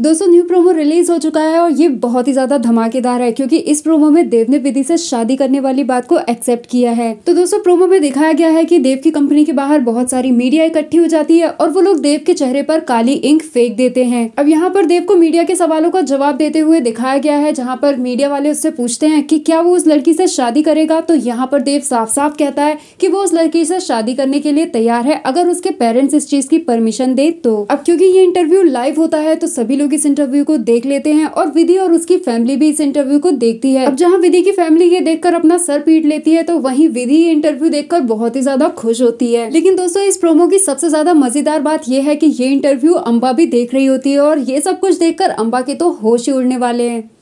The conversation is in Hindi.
दोस्तों न्यू प्रोमो रिलीज हो चुका है और ये बहुत ही ज्यादा धमाकेदार है क्योंकि इस प्रोमो में देव ने विधि से शादी करने वाली बात को एक्सेप्ट किया है तो दोस्तों प्रोमो में दिखाया गया है कि देव की कंपनी के बाहर बहुत सारी मीडिया इकट्ठी हो जाती है और वो लोग देव के चेहरे पर काली इंक फेंक देते हैं अब यहाँ पर देव को मीडिया के सवालों का जवाब देते हुए दिखाया गया है जहाँ पर मीडिया वाले उससे पूछते हैं की क्या वो उस लड़की से शादी करेगा तो यहाँ पर देव साफ साफ कहता है की वो उस लड़की से शादी करने के लिए तैयार है अगर उसके पेरेंट्स इस चीज की परमिशन दे तो अब क्यूँकी ये इंटरव्यू लाइव होता है तो सभी लोग विधि इस इंटरव्यू को देख लेते हैं और विधि और उसकी फैमिली भी इस इंटरव्यू को देखती है अब जहाँ विधि की फैमिली ये देखकर अपना सर पीट लेती है तो वही विधि इंटरव्यू देखकर बहुत ही ज्यादा खुश होती है लेकिन दोस्तों इस प्रोमो की सबसे ज्यादा मजेदार बात यह है कि ये इंटरव्यू अम्बा भी देख रही होती है और ये सब कुछ देखकर अम्बा के तो होश ही उड़ने वाले हैं